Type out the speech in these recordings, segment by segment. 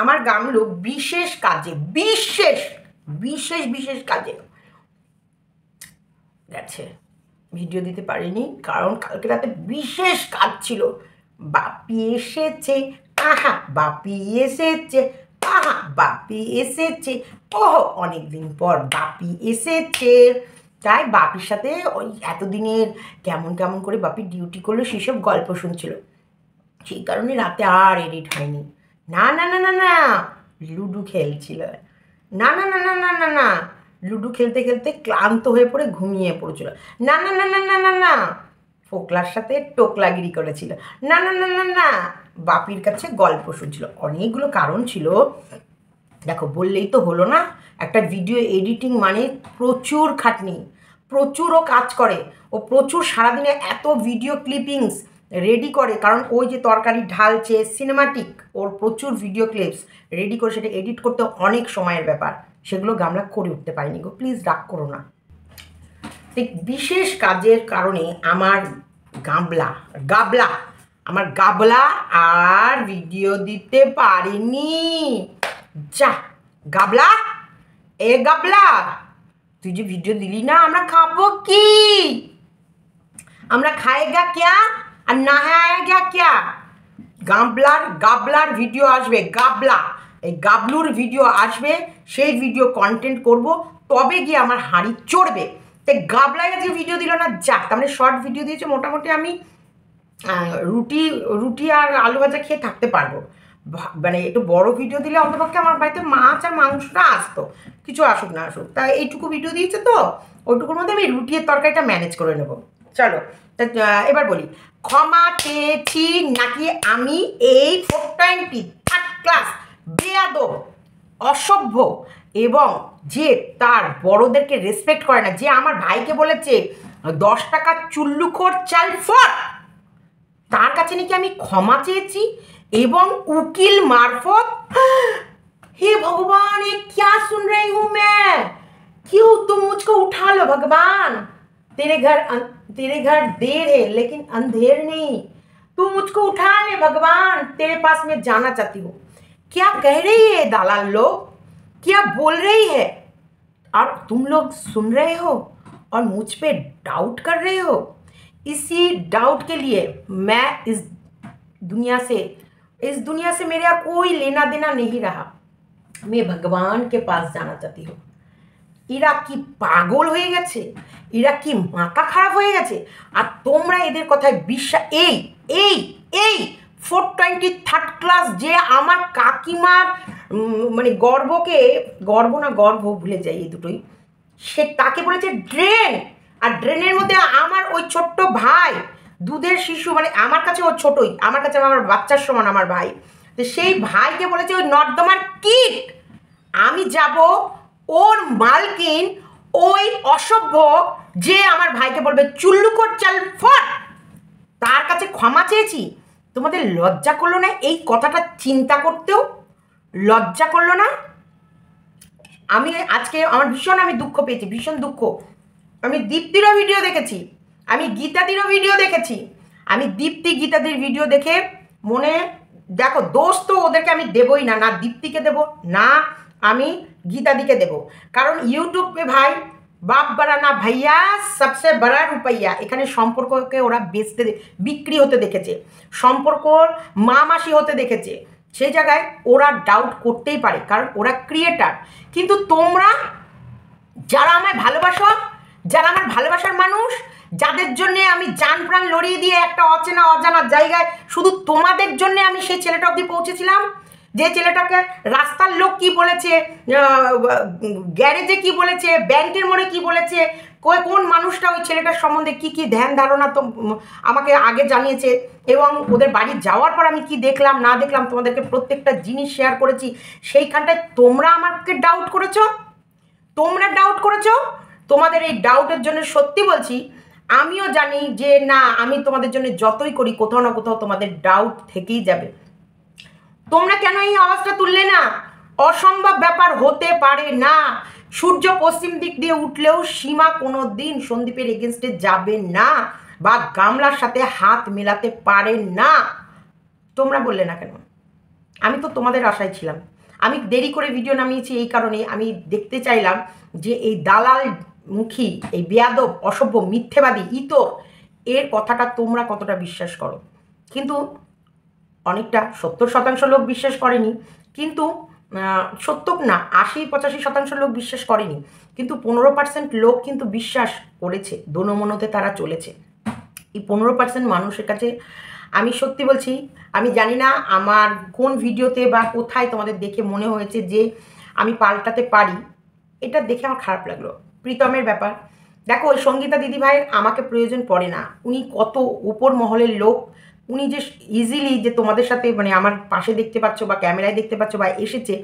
আমার গামলু বিশেষ কাজে বিশেষ বিশেষ বিশেষ কাজে গেছে ভিডিও দিতে পারিনি কারণ কালকে রাতে বিশেষ কাজ ছিল বাপি এসেছে আহা বাপি এসেছে আহা বাপি এসেছে ওহ অনেকদিন পর বাপি এসেছে তাই বাপির সাথে ওই এতদিনের কেমন কেমন করে বাপি ডিউটি করলো সেসব গল্প শুনছিল সেই কারণে রাতে আর এডিট হয়নি না না না না না লুডু খেলছিল না না না না না না না লুডু খেলতে খেলতে ক্লান্ত হয়ে পড়ে ঘুমিয়ে পড়েছিল না না না না না না না ফোকলার সাথে টোকলাগিরি করেছিল না না না না না বাপির কাছে গল্প শুনছিল অনেকগুলো কারণ ছিল দেখো বললেই তো হলো না একটা ভিডিও এডিটিং মানে প্রচুর খাটনি প্রচুরও কাজ করে ও প্রচুর সারাদিনে এত ভিডিও ক্লিপিংস রেডি করে কারণ ওই যে তরকারি ঢালছে সিনেমাটিক ওর প্রচুর ভিডিও ক্লিপস রেডি করে সেটা এডিট করতে অনেক সময়ের ব্যাপার সেগুলো গামলা করে উঠতে পারিনি গো প্লিজ রাগ করো না ঠিক বিশেষ কাজের কারণে আমার গামলা গাবলা আমার গাবলা আর ভিডিও দিতে পারিনি যা গাবলা এ গাবলা তুই যে ভিডিও দিলি না আমরা খাবো কি আমরা গা ক্যা আর না হ্যাঁ ক্যা গাবলার গাবলার ভিডিও আসবে গাবলা এই গাবলুর ভিডিও আসবে সেই ভিডিও কন্টেন্ট করব তবে গিয়ে আমার হাঁড়ি চড়বে তাই গাবলায় যে ভিডিও দিল না যাক তার মানে শর্ট ভিডিও দিয়েছে মোটামুটি আমি রুটি রুটি আর আলু ভাজা খেয়ে থাকতে পারবো মানে একটু বড় ভিডিও দিলে অন্তপক্ষে আমার বাড়িতে মাছ আর মাংসটা আসতো কিছু আসুক না আসুক তা এইটুকু ভিডিও দিয়েছে তো ওইটুকুর মধ্যে আমি রুটির তরকারিটা ম্যানেজ করে নেব চলো তা এবার বলি ক্ষমা পেয়েছি নাকি আমি এই ফোর টোয়েন্টি থার্ড ক্লাস বেয়াদ অসভ্য এবং যে তার বড়দেরকে রেসপেক্ট করে না যে আমার ভাইকে বলেছে দশ টাকা চুল্লুখোর চাল ফর তার কাছে নাকি আমি ক্ষমা চেয়েছি এবং উকিল মারফত হে ভগবান এ কে শুন রে হু मैं क्यों तुम मुझको উঠালো ভগবান भगवान ঘর तेरे घर देर है लेकिन अंधेर नहीं तू मुझको उठा ले भगवान तेरे पास मैं जाना चाहती हूँ क्या कह रही है दालाल लोग क्या बोल रही है और तुम लोग सुन रहे हो और मुझ पे डाउट कर रहे हो इसी डाउट के लिए मैं इस दुनिया से इस दुनिया से मेरा कोई लेना देना नहीं रहा मैं भगवान के पास जाना चाहती हूँ এরা কি পাগল হয়ে গেছে এরা কি মাথা খারাপ হয়ে গেছে আর তোমরা এদের কথায় বিশ্বাস এই এই এই ফোর টোয়েন্টি থার্ড ক্লাস যে আমার কাকিমার মানে গর্বকে গর্ব না গর্ব ভুলে যাই এই দুটোই সে তাকে বলেছে ড্রেন আর ড্রেনের মধ্যে আমার ওই ছোট্ট ভাই দুধের শিশু মানে আমার কাছে ও ছোটই আমার কাছে আমার বাচ্চার সমান আমার ভাই তো সেই ভাইকে বলেছে ওই নর্দমার কিট আমি যাব ওর মালকিন ওই অসভ্য যে আমার ভাইকে বলবে চুল্লুকোর চাল ফট তার কাছে ক্ষমা চেয়েছি তোমাদের লজ্জা করলো না এই কথাটা চিন্তা করতেও লজ্জা করলো না আমি আজকে আমার ভীষণ আমি দুঃখ পেয়েছি ভীষণ দুঃখ আমি দীপ্তিরও ভিডিও দেখেছি আমি গীতাদিরও ভিডিও দেখেছি আমি দীপ্তি গীতাদির ভিডিও দেখে মনে দেখো দোষ তো ওদেরকে আমি দেবই না না দীপ্তিকে দেব না আমি গীতাদিকে দেব কারণ ইউটিউবে ভাই বাপ বাড়া না ভাইয়া সবচেয়ে বড়া রূপাইয়া এখানে সম্পর্ককে ওরা বেচতে বিক্রি হতে দেখেছে সম্পর্ক মা মাসি হতে দেখেছে সেই জায়গায় ওরা ডাউট করতেই পারে কারণ ওরা ক্রিয়েটার কিন্তু তোমরা যারা আমায় ভালোবাসো যারা আমার ভালোবাসার মানুষ যাদের জন্যে আমি যান প্রাণ লড়িয়ে দিয়ে একটা অচেনা অজানা জায়গায় শুধু তোমাদের জন্যে আমি সেই ছেলেটা অবধি পৌঁছেছিলাম যে ছেলেটাকে রাস্তার লোক কি বলেছে গ্যারেজে কি বলেছে ব্যাংকের মোড়ে কি বলেছে কোন মানুষটা ওই ছেলেটার সম্বন্ধে কি কি ধ্যান ধারণা তো আমাকে আগে জানিয়েছে এবং ওদের বাড়ি যাওয়ার পর আমি কি দেখলাম না দেখলাম তোমাদেরকে প্রত্যেকটা জিনিস শেয়ার করেছি সেইখানটায় তোমরা আমাকে ডাউট করেছো তোমরা ডাউট করেছো তোমাদের এই ডাউটের জন্য সত্যি বলছি আমিও জানি যে না আমি তোমাদের জন্য যতই করি কোথাও না কোথাও তোমাদের ডাউট থেকেই যাবে তোমরা কেন এই আওয়াজটা তুললে না অসম্ভব ব্যাপার হতে পারে না সূর্য পশ্চিম দিক দিয়ে উঠলেও সীমা কোনো দিন সন্দীপের এগেনস্টে যাবে না বা গামলার সাথে হাত মেলাতে পারে না তোমরা বললে না কেন আমি তো তোমাদের আশায় ছিলাম আমি দেরি করে ভিডিও নামিয়েছি এই কারণে আমি দেখতে চাইলাম যে এই দালাল মুখী এই বেয়াদব অসভ্য মিথ্যেবাদী ইতর এর কথাটা তোমরা কতটা বিশ্বাস করো কিন্তু অনেকটা সত্তর শতাংশ লোক বিশ্বাস করেনি কিন্তু সত্য না আশি পঁচাশি শতাংশ লোক বিশ্বাস করেনি কিন্তু পনেরো পার্সেন্ট লোক কিন্তু বিশ্বাস করেছে দোনমনোতে তারা চলেছে এই পনেরো পার্সেন্ট মানুষের কাছে আমি সত্যি বলছি আমি জানি না আমার কোন ভিডিওতে বা কোথায় তোমাদের দেখে মনে হয়েছে যে আমি পাল্টাতে পারি এটা দেখে আমার খারাপ লাগলো প্রীতমের ব্যাপার দেখো ওই সঙ্গীতা দিদিভাইয়ের আমাকে প্রয়োজন পড়ে না উনি কত উপর মহলের লোক উনি যে ইজিলি যে তোমাদের সাথে মানে আমার পাশে দেখতে পাচ্ছ বা ক্যামেরায় দেখতে পাচ্ছ বা এসেছে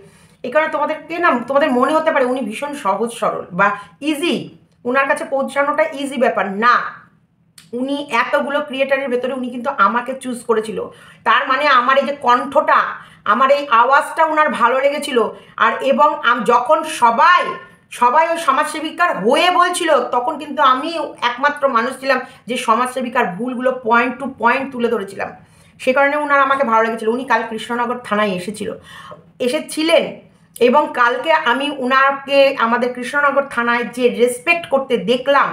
এ কারণে তোমাদেরকে না তোমাদের মনে হতে পারে উনি ভীষণ সহজ সরল বা ইজি ওনার কাছে পৌঁছানোটা ইজি ব্যাপার না উনি এতগুলো ক্রিয়েটারের ভেতরে উনি কিন্তু আমাকে চুজ করেছিল তার মানে আমার এই যে কণ্ঠটা আমার এই আওয়াজটা ওনার ভালো লেগেছিল আর এবং যখন সবাই সবাই ওই সমাজসেবিকার হয়ে বলছিল তখন কিন্তু আমি একমাত্র মানুষ ছিলাম যে সমাজসেবিকার ভুলগুলো পয়েন্ট টু পয়েন্ট তুলে ধরেছিলাম সে কারণে ওনার আমাকে ভালো লেগেছিল উনি কাল কৃষ্ণনগর থানায় এসেছিল এসেছিলেন এবং কালকে আমি ওনাকে আমাদের কৃষ্ণনগর থানায় যে রেসপেক্ট করতে দেখলাম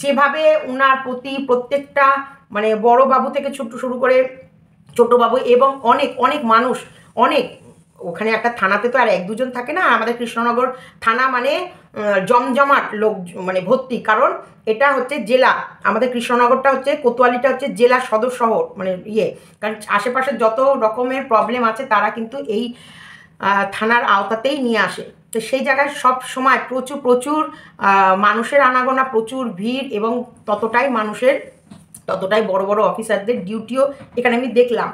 যেভাবে ওনার প্রতি প্রত্যেকটা মানে বড় বাবু থেকে ছোট্ট শুরু করে ছোট বাবু এবং অনেক অনেক মানুষ অনেক ওখানে একটা থানাতে তো আর এক দুজন থাকে না আমাদের কৃষ্ণনগর থানা মানে জমজমাট লোক মানে ভর্তি কারণ এটা হচ্ছে জেলা আমাদের কৃষ্ণনগরটা হচ্ছে কোতোয়ালিটা হচ্ছে জেলা সদর শহর মানে ইয়ে কারণ আশেপাশে যত রকমের প্রবলেম আছে তারা কিন্তু এই থানার আওতাতেই নিয়ে আসে তো সেই জায়গায় সব সময় প্রচুর প্রচুর মানুষের আনাগোনা প্রচুর ভিড় এবং ততটাই মানুষের ততটাই বড় বড় অফিসারদের ডিউটিও এখানে আমি দেখলাম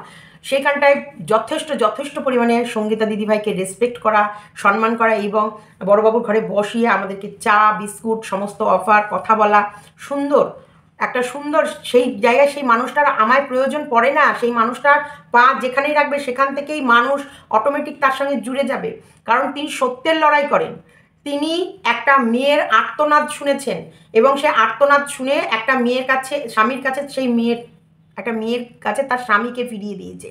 সেখানটায় যথেষ্ট যথেষ্ট পরিমাণে সঙ্গীতা দিদিভাইকে রেসপেক্ট করা সম্মান করা এবং বড়োবাবুর ঘরে বসিয়ে আমাদেরকে চা বিস্কুট সমস্ত অফার কথা বলা সুন্দর একটা সুন্দর সেই জায়গায় সেই মানুষটার আমায় প্রয়োজন পড়ে না সেই মানুষটার পা যেখানেই রাখবে সেখান থেকেই মানুষ অটোমেটিক তার সঙ্গে জুড়ে যাবে কারণ তিনি সত্যের লড়াই করেন তিনি একটা মেয়ের আর্তনাদ শুনেছেন এবং সে আর্তনাদ শুনে একটা মেয়ের কাছে স্বামীর কাছে সেই মেয়ের একটা মেয়ের কাছে তার স্বামীকে ফিরিয়ে দিয়েছে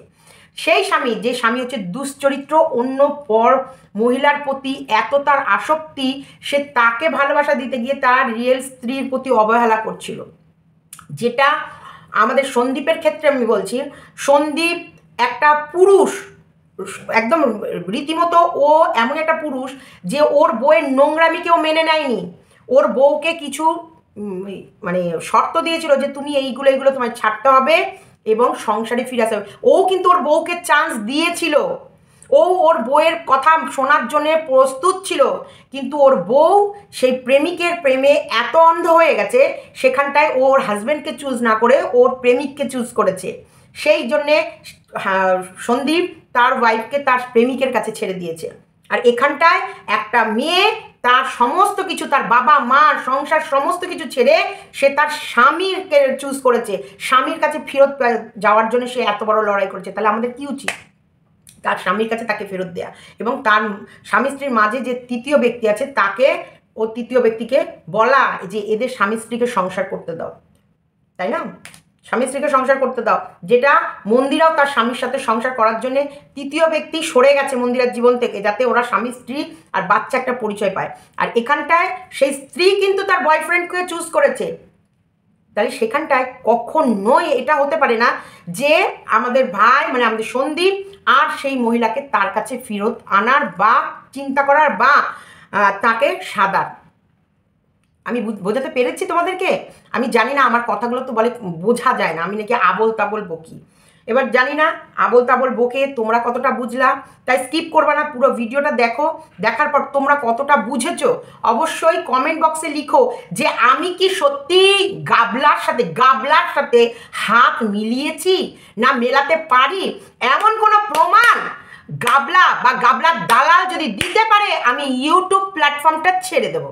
সেই স্বামী যে স্বামী হচ্ছে দুশ্চরিত্র অন্য পর মহিলার প্রতি এত তার আসক্তি সে তাকে ভালোবাসা দিতে গিয়ে তার রিয়েল স্ত্রীর প্রতি অবহেলা করছিল যেটা আমাদের সন্দীপের ক্ষেত্রে আমি বলছি সন্দীপ একটা পুরুষ একদম রীতিমতো ও এমন একটা পুরুষ যে ওর বইয়ের নোংরামিকেও মেনে নেয়নি ওর বউকে কিছু মানে শর্ত দিয়েছিল যে তুমি এইগুলো এইগুলো তোমায় ছাড়তে হবে এবং সংসারে ফিরে আসতে হবে ও কিন্তু ওর বউকে চান্স দিয়েছিল ও ওর বউয়ের কথা শোনার জন্যে প্রস্তুত ছিল কিন্তু ওর বউ সেই প্রেমিকের প্রেমে এত অন্ধ হয়ে গেছে সেখানটায় ওর হাজব্যান্ডকে চুজ না করে ওর প্রেমিককে চুজ করেছে সেই জন্যে সন্দীপ তার ওয়াইফকে তার প্রেমিকের কাছে ছেড়ে দিয়েছে আর এখানটায় একটা মেয়ে তার সমস্ত কিছু তার বাবা মা সংসার সমস্ত কিছু ছেড়ে সে তার স্বামীরকে চুজ করেছে স্বামীর কাছে ফেরত যাওয়ার জন্য সে এত বড় লড়াই করেছে তাহলে আমাদের কি উচিত তার স্বামীর কাছে তাকে ফেরত দেয়া এবং তার স্বামী স্ত্রীর মাঝে যে তৃতীয় ব্যক্তি আছে তাকে ও তৃতীয় ব্যক্তিকে বলা যে এদের স্বামী স্ত্রীকে সংসার করতে দাও তাই না স্বামী স্ত্রীকে সংসার করতে দাও যেটা মন্দিরাও তার স্বামীর সাথে সংসার করার জন্য তৃতীয় ব্যক্তি সরে গেছে মন্দিরার জীবন থেকে যাতে ওরা স্বামী স্ত্রী আর বাচ্চা একটা পরিচয় পায় আর এখানটায় সেই স্ত্রী কিন্তু তার বয়ফ্রেন্ডকে চুজ করেছে তাহলে সেখানটায় নয় এটা হতে পারে না যে আমাদের ভাই মানে আমাদের সন্দীপ আর সেই মহিলাকে তার কাছে ফেরত আনার বা চিন্তা করার বা তাকে সাদার আমি বোঝাতে পেরেছি তোমাদেরকে আমি জানি না আমার কথাগুলো তো বলে বোঝা যায় না আমি নাকি আবল তাবল বকি এবার জানি না আবল তাবল বকে তোমরা কতটা বুঝলা তাই স্কিপ করবা না পুরো ভিডিওটা দেখো দেখার পর তোমরা কতটা বুঝেছ অবশ্যই কমেন্ট বক্সে লিখো যে আমি কি সত্যি গাবলার সাথে গাবলার সাথে হাত মিলিয়েছি না মেলাতে পারি এমন কোনো প্রমাণ গাবলা বা গাবলার দালাল যদি দিতে পারে আমি ইউটিউব প্ল্যাটফর্মটা ছেড়ে দেবো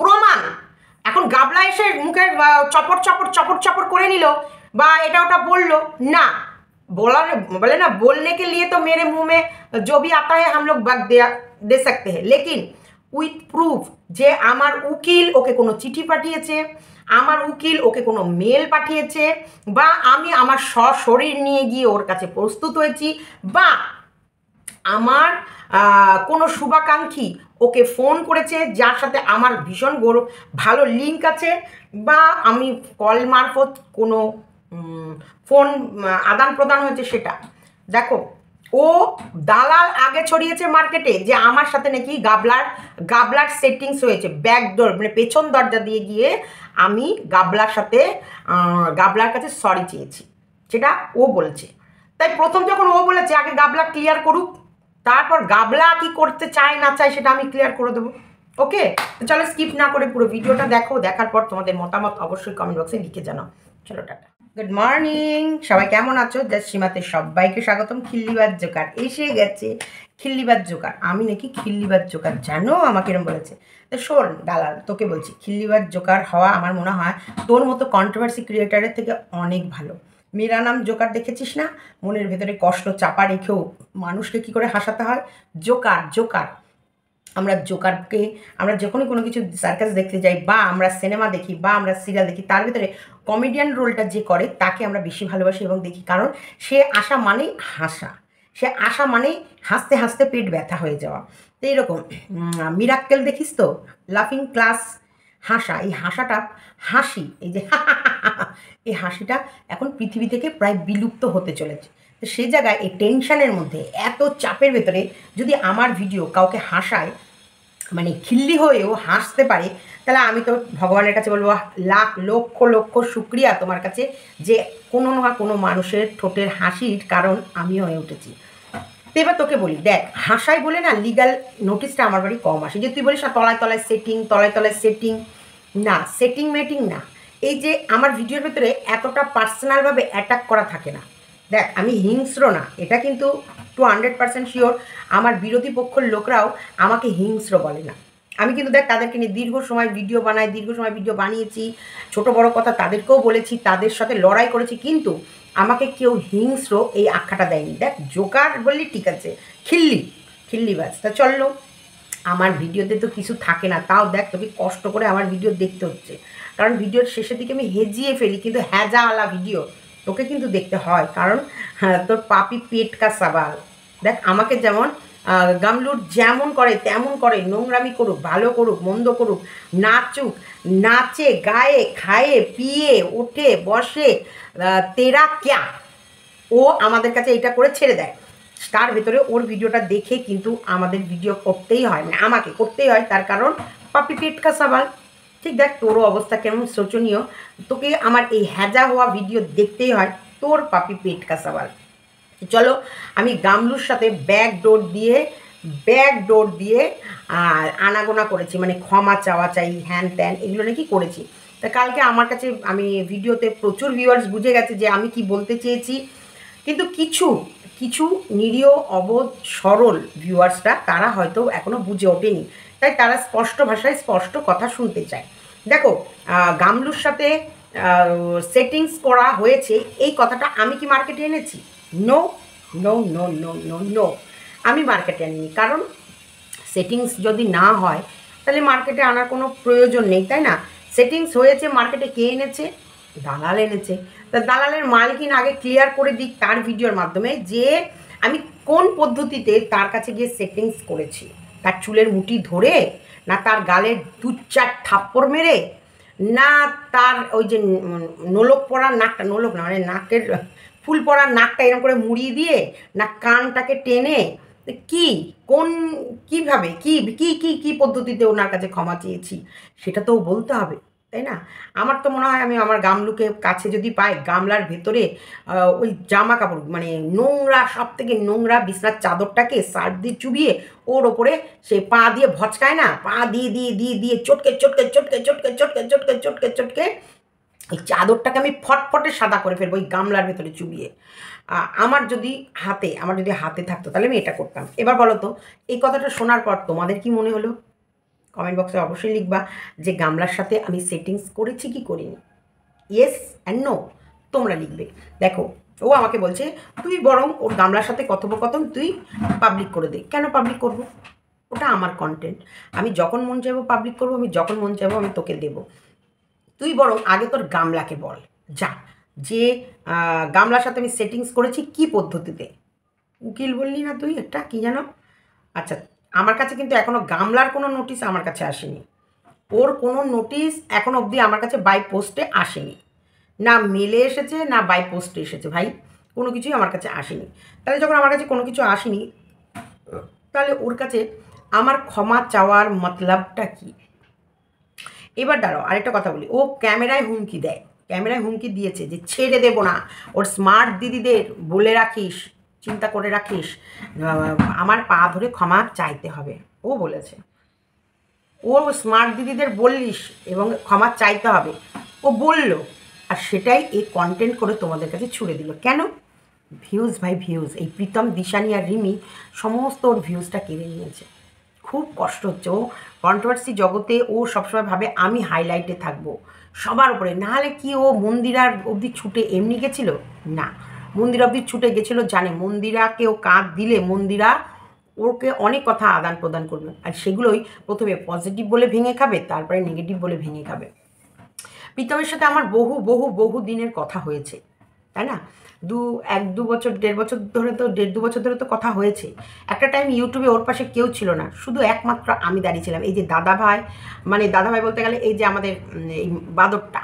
প্রমাণ এখন গাবলা এসে মুখে চপর চপর চপর চপর করে নিল বা এটা ওটা বলল না বলার বলে না বললে কে লিয়ে তো মেরে মুমে জবি আতা হ্যাঁ आता है দেয়া দে সকতে হ্যাঁ লেকিন উইথ প্রুফ যে আমার উকিল ওকে কোনো চিঠি পাঠিয়েছে আমার উকিল ওকে কোনো মেল পাঠিয়েছে বা আমি আমার সশরীর নিয়ে গিয়ে ওর কাছে প্রস্তুত হয়েছি বা আমার কোনো শুভাকাঙ্ক্ষী ওকে ফোন করেছে যার সাথে আমার ভীষণ গৌরব ভালো লিঙ্ক আছে বা আমি কল মারফত কোনো ফোন আদান প্রদান হয়েছে সেটা দেখো ও দালাল আগে ছড়িয়েছে মার্কেটে যে আমার সাথে নাকি গাবলার গাবলার সেটিংস হয়েছে ব্যাকডোর মানে পেছন দরজা দিয়ে গিয়ে আমি গাবলার সাথে গাবলার কাছে সরি চেয়েছি সেটা ও বলছে তাই প্রথম যখন ও বলেছে আগে গাবলা ক্লিয়ার করুক তারপর গাবলা কি করতে চায় না চায় সেটা আমি ক্লিয়ার করে দেবো ওকে চলো স্কিপ না করে পুরো ভিডিওটা দেখো দেখার পর তোমাদের মতামত অবশ্যই কমেন্ট বক্সে লিখে জানাও চলো টাটা গুড মর্নিং সবাই কেমন আছো যা সীমাতে সবাইকে স্বাগতম খিল্লিবাদ জোকার এসে গেছে খিল্লিবাদ জোকার আমি নাকি খিল্লিবাদ জোকার জানো আমাকে এরম বলেছে তো শোন দালাল তোকে বলছি খিল্লিবাদ জোকার হওয়া আমার মনে হয় তোর মতো কন্ট্রোভার্সি ক্রিয়েটারের থেকে অনেক ভালো মেয়েরা নাম জোকার দেখেছিস না মনের ভেতরে কষ্ট চাপা রেখেও মানুষকে কি করে হাসাতে হয় জোকার জোকার আমরা জোকারকে আমরা যখনই কোনো কিছু সার্কাস দেখতে যাই বা আমরা সিনেমা দেখি বা আমরা সিরিয়াল দেখি তার ভিতরে কমেডিয়ান রোলটা যে করে তাকে আমরা বেশি ভালোবাসি এবং দেখি কারণ সে আসা মানেই হাসা সে আসা মানেই হাসতে হাসতে পেট ব্যথা হয়ে যাওয়া তো এইরকম মিরাক্কেল দেখিস তো লাফিং ক্লাস হাসা এই হাসাটা হাসি এই যে এই হাসিটা এখন পৃথিবী থেকে প্রায় বিলুপ্ত হতে চলেছে তো সে জায়গায় এই টেনশানের মধ্যে এত চাপের ভেতরে যদি আমার ভিডিও কাউকে হাসায় মানে খিল্লি হয়েও হাসতে পারে তাহলে আমি তো ভগবানের কাছে বলবো লাখ লক্ষ লক্ষ শুক্রিয়া তোমার কাছে যে কোনো না কোনো মানুষের ঠোঁটের হাসির কারণ আমিও হয়ে উঠেছি তো এবার তোকে বলি দেখ হাসায় বলে না লিগাল নোটিশটা আমার বাড়ি কম আসে যে তুই বলিস না তলায় তলায় সেটিং তলায় তলায় সেটিং না সেটিং মেটিং না এই যে আমার ভিডিওর ভেতরে এতটা পার্সোনালভাবে অ্যাটাক করা থাকে না দেখ আমি হিংস্র না এটা কিন্তু টু হান্ড্রেড পার্সেন্ট শিওর আমার বিরোধী পক্ষের লোকরাও আমাকে হিংস্র বলে না আমি কিন্তু দেখ তাদেরকে নিয়ে দীর্ঘ সময় ভিডিও বানাই দীর্ঘ সময় ভিডিও বানিয়েছি ছোট বড় কথা তাদেরকেও বলেছি তাদের সাথে লড়াই করেছি কিন্তু আমাকে কেউ হিংস্র এই আখ্যাটা দেয়নি দেখ জোকার বললি ঠিক আছে খিল্লি খিল্লিবাজ তা চললো আমার ভিডিওতে তো কিছু থাকে না তাও দেখ তোকে কষ্ট করে আমার ভিডিও দেখতে হচ্ছে কারণ ভিডিওর শেষের দিকে আমি হেজিয়ে ফেলি কিন্তু হ্যাজাওয়ালা ভিডিও তোকে কিন্তু দেখতে হয় কারণ হ্যাঁ, তোর পাপি পেট কা সাবাল দেখ আমাকে যেমন গামলুর যেমন করে তেমন করে নোংরামি করুক ভালো করুক মন্দ করুক নাচুক নাচে গায়ে খায়ে পিয়ে ওঠে বসে তেরা ক্যা ও আমাদের কাছে এটা করে ছেড়ে দেয় তার ভেতরে ওর ভিডিওটা দেখে কিন্তু আমাদের ভিডিও করতেই হয় মানে আমাকে করতেই হয় তার কারণ পাপি পেটকা সাবাল ঠিক দেখ তোরও অবস্থা কেমন শোচনীয় তোকে আমার এই হ্যাজা হওয়া ভিডিও দেখতেই হয় তোর পাপি পেটকা সাবাল চলো আমি গামলুর সাথে ব্যাক ডোর দিয়ে ব্যাক ডোর দিয়ে আর আনাগোনা করেছি মানে ক্ষমা চাওয়া চাই হ্যান ত্যান এগুলো নাকি করেছি তা কালকে আমার কাছে আমি ভিডিওতে প্রচুর ভিউয়ার্স বুঝে গেছে যে আমি কি বলতে চেয়েছি কিন্তু কিছু কিছু নিরীহ অবোধ সরল ভিউয়ার্সরা তারা হয়তো এখনও বুঝে ওঠেনি তাই তারা স্পষ্ট ভাষায় স্পষ্ট কথা শুনতে চায় দেখো গামলুর সাথে সেটিংস করা হয়েছে এই কথাটা আমি কি মার্কেটে এনেছি no no no no no no আমি মার্কেটে আনিনি কারণ সেটিংস যদি না হয় তাহলে মার্কেটে আনার কোনো প্রয়োজন নেই তাই না সেটিংস হয়েছে মার্কেটে কে এনেছে দালাল এনেছে তা দালালের মালকিন আগে ক্লিয়ার করে দিই তার ভিডিওর মাধ্যমে যে আমি কোন পদ্ধতিতে তার কাছে গিয়ে সেটিংস করেছি তার চুলের মুটি ধরে না তার গালে দু চার থাপ্পড় মেরে না তার ওই যে নোলক পরা নাকটা নোলক না মানে নাকের ফুল পড়ার নাকটা এরকম করে মুড়িয়ে দিয়ে না কানটাকে টেনে কি কোন কিভাবে কি কি কি কি পদ্ধতিতে ওনার কাছে ক্ষমা চেয়েছি সেটা তো বলতে হবে তাই না আমার তো মনে হয় আমি আমার গামলুকে কাছে যদি পাই গামলার ভেতরে ওই জামা কাপড় মানে নোংরা সব থেকে নোংরা বিশ্রার চাদরটাকে সার্ফ দিয়ে চুবিয়ে ওর ওপরে সে পা দিয়ে ভচকায় না পা দিয়ে দিয়ে দিয়ে দিয়ে চটকে চটকে চটকে চটকে চটকে চটকে চটকে চটকে এই চাদরটাকে আমি ফটফটে সাদা করে ফেলবো ওই গামলার ভেতরে চুবিয়ে আমার যদি হাতে আমার যদি হাতে থাকতো তাহলে আমি এটা করতাম এবার বলো তো এই কথাটা শোনার পর তোমাদের কি মনে হলো কমেন্ট বক্সে অবশ্যই লিখবা যে গামলার সাথে আমি সেটিংস করেছি কি করিনি ইয়েস অ্যান্ড নো তোমরা লিখবে দেখো ও আমাকে বলছে তুই বরং ওর গামলার সাথে কথোপকথন তুই পাবলিক করে দে কেন পাবলিক করবো ওটা আমার কন্টেন্ট আমি যখন মন চাইবো পাবলিক করবো আমি যখন মন চাইবো আমি তোকে দেবো তুই বরং আগে তোর গামলাকে বল যা যে গামলার সাথে আমি সেটিংস করেছি কি পদ্ধতিতে উকিল বললি না তুই একটা কি জানো আচ্ছা আমার কাছে কিন্তু এখনও গামলার কোনো নোটিশ আমার কাছে আসেনি ওর কোনো নোটিশ এখন অবধি আমার কাছে বাই পোস্টে আসেনি না মেলে এসেছে না বাই পোস্টে এসেছে ভাই কোনো কিছুই আমার কাছে আসেনি তাহলে যখন আমার কাছে কোনো কিছু আসেনি তাহলে ওর কাছে আমার ক্ষমা চাওয়ার মতলবটা কী এবার দাঁড়াও আরেকটা কথা বলি ও ক্যামেরায় হুমকি দেয় ক্যামেরায় হুমকি দিয়েছে যে ছেড়ে দেব না ওর স্মার্ট দিদিদের বলে রাখিস চিন্তা করে রাখিস আমার পা ধরে ক্ষমা চাইতে হবে ও বলেছে ও স্মার্ট দিদিদের বললিস এবং ক্ষমা চাইতে হবে ও বলল আর সেটাই এই কন্টেন্ট করে তোমাদের কাছে ছুড়ে দিল কেন ভিউজ ভাই ভিউজ এই প্রীতম দিশানি আর রিমি সমস্ত ওর ভিউজটা কেড়ে নিয়েছে খুব কষ্ট হচ্ছে ও কন্ট্রোভার্সি জগতে ও সবসময় ভাবে আমি হাইলাইটে থাকবো সবার উপরে নাহলে কি ও মন্দিরার অবধি ছুটে এমনি গেছিল না মন্দির অবধি ছুটে গেছিলো জানে মন্দিরাকে ও কাঁধ দিলে মন্দিরা ওকে অনেক কথা আদান প্রদান করবে আর সেগুলোই প্রথমে পজিটিভ বলে ভেঙে খাবে তারপরে নেগেটিভ বলে ভেঙে খাবে প্রীতমের সাথে আমার বহু বহু বহু দিনের কথা হয়েছে তাই না দু এক দু বছর দেড় বছর ধরে তো দেড় দু বছর ধরে তো কথা হয়েছে একটা টাইম ইউটিউবে ওর পাশে কেউ ছিল না শুধু একমাত্র আমি দাঁড়িয়েছিলাম এই যে দাদা ভাই মানে দাদা ভাই বলতে গেলে এই যে আমাদের এই বাদরটা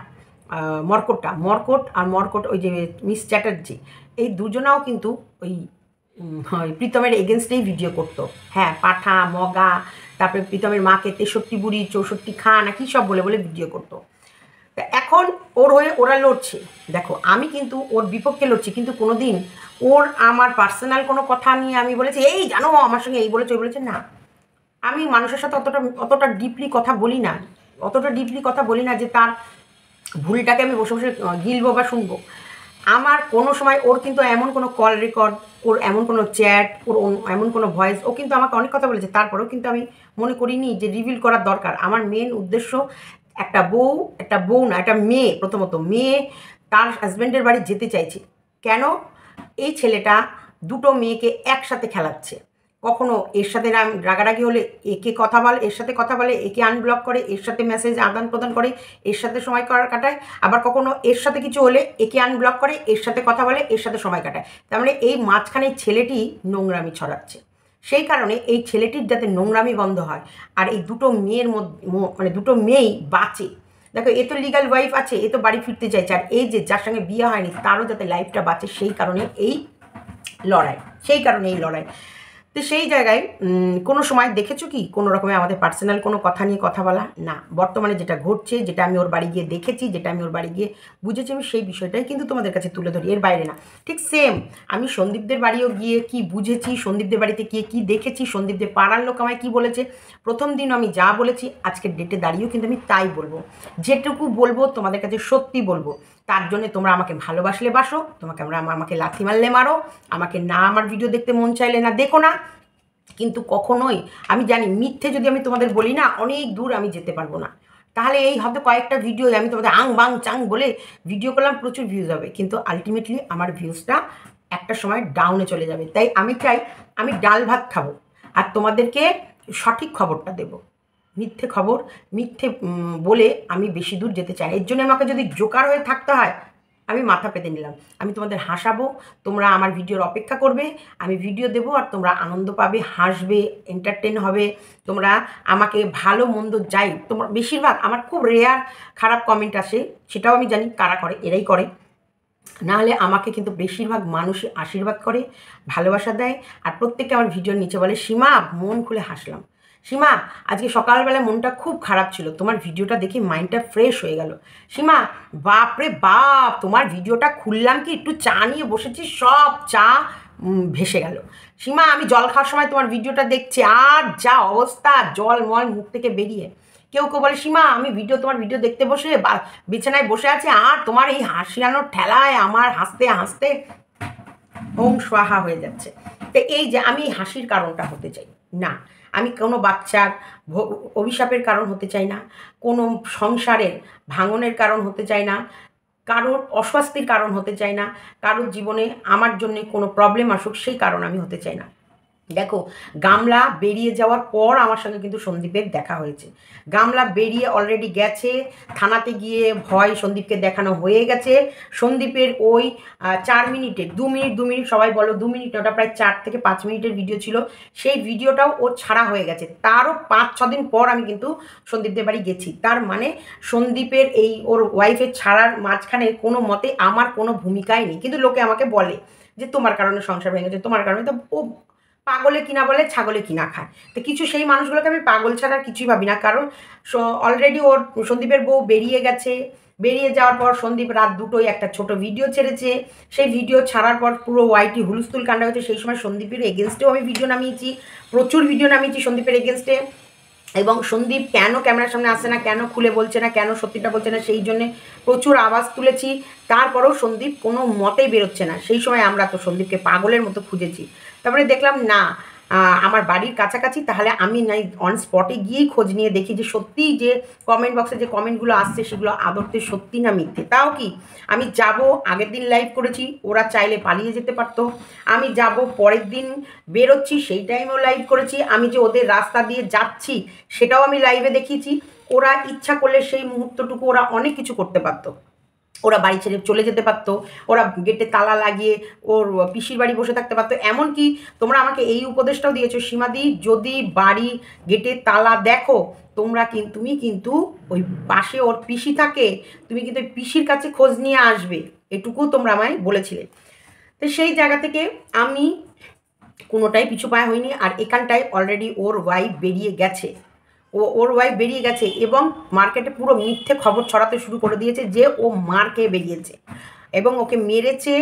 মর্কটটা মর্কট আর মর্কট ওই যে মিস চ্যাটার্জি এই দুজনাও কিন্তু ওই প্রীতমের এগেনস্টেই ভিডিও করতো হ্যাঁ পাঠা মগা তারপরে প্রীতমের মাকে তেষট্টি বুড়ি চৌষট্টি খা না কী সব বলে বলে ভিডিও করতো এখন ওর হয়ে ওরা লড়ছে দেখো আমি কিন্তু ওর বিপক্ষে লড়ছি কিন্তু কোনো দিন ওর আমার পার্সোনাল কোনো কথা নিয়ে আমি বলেছি এই জানো আমার সঙ্গে এই বলেছে ওই বলেছে না আমি মানুষের সাথে অতটা অতটা ডিপলি কথা বলি না অতটা ডিপলি কথা বলি না যে তার ভুলটাকে আমি বসে বসে গিলবো বা শুনবো আমার কোনো সময় ওর কিন্তু এমন কোনো কল রেকর্ড ওর এমন কোনো চ্যাট ওর এমন কোনো ভয়েস ও কিন্তু আমাকে অনেক কথা বলেছে তারপরেও কিন্তু আমি মনে করিনি যে রিভিল করার দরকার আমার মেন উদ্দেশ্য একটা বউ একটা বউ না একটা মেয়ে প্রথমত মেয়ে তার হাজব্যান্ডের বাড়ি যেতে চাইছে কেন এই ছেলেটা দুটো মেয়েকে একসাথে খেলাচ্ছে কখনো এর সাথে রাগারাগি হলে একে কথা বলে এর সাথে কথা বলে একে আনব্লক করে এর সাথে মেসেজ আদান প্রদান করে এর সাথে সময় কাটায় আবার কখনো এর সাথে কিছু হলে একে আনব্লক করে এর সাথে কথা বলে এর সাথে সময় কাটায় তার মানে এই মাঝখানে ছেলেটি নোংরামি ছড়াচ্ছে সেই কারণে এই ছেলেটির যাতে নোংরামি বন্ধ হয় আর এই দুটো মেয়ের মধ্যে মানে দুটো মেয়েই বাঁচে দেখো এ তো লিগাল ওয়াইফ আছে এ তো বাড়ি ফিরতে চাইছে আর এই যে যার সঙ্গে বিয়ে হয়নি তারও যাতে লাইফটা বাঁচে সেই কারণে এই লড়াই সেই কারণে এই লড়াই তো সেই জায়গায় কোনো সময় দেখেছো কি কোনো রকমে আমাদের পার্সোনাল কোনো কথা নিয়ে কথা বলা না বর্তমানে যেটা ঘটছে যেটা আমি ওর বাড়ি গিয়ে দেখেছি যেটা আমি ওর বাড়ি গিয়ে বুঝেছি আমি সেই বিষয়টাই কিন্তু তোমাদের কাছে তুলে ধরি এর বাইরে না ঠিক সেম আমি সন্দীপদের বাড়িও গিয়ে কি বুঝেছি সন্দীপদের বাড়িতে গিয়ে কি দেখেছি সন্দীপদের পাড়ার লোক আমায় কী বলেছে প্রথম দিন আমি যা বলেছি আজকের ডেটে দাঁড়িয়েও কিন্তু আমি তাই বলবো যেটুকু বলবো তোমাদের কাছে সত্যি বলবো তার জন্য তোমরা আমাকে ভালোবাসলে বাসো তোমাকে আমরা আমাকে লাথি মারলে মারো আমাকে না আমার ভিডিও দেখতে মন চাইলে না দেখো না কিন্তু কখনোই আমি জানি মিথ্যে যদি আমি তোমাদের বলি না অনেক দূর আমি যেতে পারবো না তাহলে এই হবে কয়েকটা ভিডিও আমি তোমাদের আং বাং চাং বলে ভিডিও করলাম প্রচুর ভিউজ হবে কিন্তু আলটিমেটলি আমার ভিউজটা একটা সময় ডাউনে চলে যাবে তাই আমি চাই আমি ডাল ভাত খাবো আর তোমাদেরকে সঠিক খবরটা দেবো মিথ্যে খবর মিথ্যে বলে আমি বেশি দূর যেতে চাই এর জন্য আমাকে যদি জোকার হয়ে থাকতে হয় আমি মাথা পেতে নিলাম আমি তোমাদের হাসাবো তোমরা আমার ভিডিওর অপেক্ষা করবে আমি ভিডিও দেবো আর তোমরা আনন্দ পাবে হাসবে এন্টারটেন হবে তোমরা আমাকে ভালো মন্দ যাই তোমরা বেশিরভাগ আমার খুব রেয়ার খারাপ কমেন্ট আসে সেটাও আমি জানি কারা করে এরাই করে নাহলে আমাকে কিন্তু বেশিরভাগ মানুষই আশীর্বাদ করে ভালোবাসা দেয় আর প্রত্যেকে আমার ভিডিওর নিচে বলে সীমা মন খুলে হাসলাম সীমা আজকে সকালবেলা মনটা খুব খারাপ ছিল তোমার ভিডিওটা দেখে মাইন্ডটা ফ্রেশ হয়ে গেল সীমা বাপরে বাপ তোমার ভিডিওটা খুললাম কি একটু চা নিয়ে বসেছি সব চা ভেসে গেল সীমা আমি জল খাওয়ার সময় তোমার ভিডিওটা দেখছি আর যা অবস্থা জল মল মুখ থেকে বেরিয়ে কেউ কেউ বলে সীমা আমি ভিডিও তোমার ভিডিও দেখতে বসে বিছানায় বসে আছে আর তোমার এই হাসিয়ানো ঠেলায় আমার হাসতে হাসতে ওম সোহা হয়ে যাচ্ছে তো এই যে আমি হাসির কারণটা হতে চাই না আমি কোনো বাচ্চার অভিশাপের কারণ হতে চাই না কোনো সংসারের ভাঙনের কারণ হতে চাই না কারোর অস্বস্তির কারণ হতে চাই না কারোর জীবনে আমার জন্যে কোনো প্রবলেম আসুক সেই কারণ আমি হতে চাই না দেখো গামলা বেরিয়ে যাওয়ার পর আমার সঙ্গে কিন্তু সন্দীপের দেখা হয়েছে গামলা বেরিয়ে অলরেডি গেছে থানাতে গিয়ে ভয় সন্দীপকে দেখানো হয়ে গেছে সন্দীপের ওই চার মিনিটে দু মিনিট দু মিনিট সবাই বলো দু মিনিট ওটা প্রায় চার থেকে পাঁচ মিনিটের ভিডিও ছিল সেই ভিডিওটাও ও ছাড়া হয়ে গেছে তারও পাঁচ ছ দিন পর আমি কিন্তু সন্দীপদের বাড়ি গেছি তার মানে সন্দীপের এই ওর ওয়াইফের ছাড়ার মাঝখানে কোনো মতে আমার কোনো ভূমিকাই নেই কিন্তু লোকে আমাকে বলে যে তোমার কারণে সংসার ভেঙে গেছে তোমার কারণে তো ও পাগলে কিনা বলে ছাগলে কিনা খায় তো কিছু সেই মানুষগুলোকে আমি পাগল ছাড়া কিছুই ভাবি না কারণ অলরেডি ওর সন্দীপের বউ বেরিয়ে গেছে বেরিয়ে যাওয়ার পর সন্দীপ রাত দুটোই একটা ছোট ভিডিও ছেড়েছে সেই ভিডিও ছাড়ার পর পুরো ওয়াইটি হুলস্থুল কাণ্ডা হয়েছে সেই সময় সন্দীপের এগেনস্টেও আমি ভিডিও নামিয়েছি প্রচুর ভিডিও নামিয়েছি সন্দীপের এগেনস্টে এবং সন্দীপ কেন ক্যামেরার সামনে আসে না কেন খুলে বলছে না কেন সত্যিটা বলছে না সেই জন্যে প্রচুর আওয়াজ তুলেছি তারপরেও সন্দীপ কোনো মতেই বেরোচ্ছে না সেই সময় আমরা তো সন্দীপকে পাগলের মতো খুঁজেছি তারপরে দেখলাম না আমার বাড়ির কাছাকাছি তাহলে আমি নাই অন স্পটে গিয়েই খোঁজ নিয়ে দেখি যে সত্যিই যে কমেন্ট বক্সে যে কমেন্টগুলো আসছে সেগুলো আদরতে সত্যি না মিথ্যে তাও কি আমি যাব আগের দিন লাইভ করেছি ওরা চাইলে পালিয়ে যেতে পারতো আমি যাব পরের দিন বেরোচ্ছি সেই টাইমেও লাইভ করেছি আমি যে ওদের রাস্তা দিয়ে যাচ্ছি সেটাও আমি লাইভে দেখিয়েছি ওরা ইচ্ছা করলে সেই মুহূর্তটুকু ওরা অনেক কিছু করতে পারতো ওরা বাড়ি ছেড়ে চলে যেতে পারতো ওরা গেটে তালা লাগিয়ে ওর পিসির বাড়ি বসে থাকতে পারতো এমনকি তোমরা আমাকে এই উপদেশটাও দিয়েছো সীমাদি যদি বাড়ি গেটে তালা দেখো তোমরা কিন্তু তুমি কিন্তু ওই পাশে ওর পিসি থাকে তুমি কিন্তু ওই পিসির কাছে খোঁজ নিয়ে আসবে এটুকু তোমরা আমায় বলেছিলে তো সেই জায়গা থেকে আমি কোনোটাই পিছু পায়া হইনি আর এখানটায় অলরেডি ওর ওয়াইফ বেরিয়ে গেছে ও ওর ওয়াইফ বেরিয়ে গেছে এবং মার্কেটে পুরো মিথ্যে খবর ছড়াতে শুরু করে দিয়েছে যে ও মার খেয়ে বেরিয়েছে এবং ওকে মেরেছে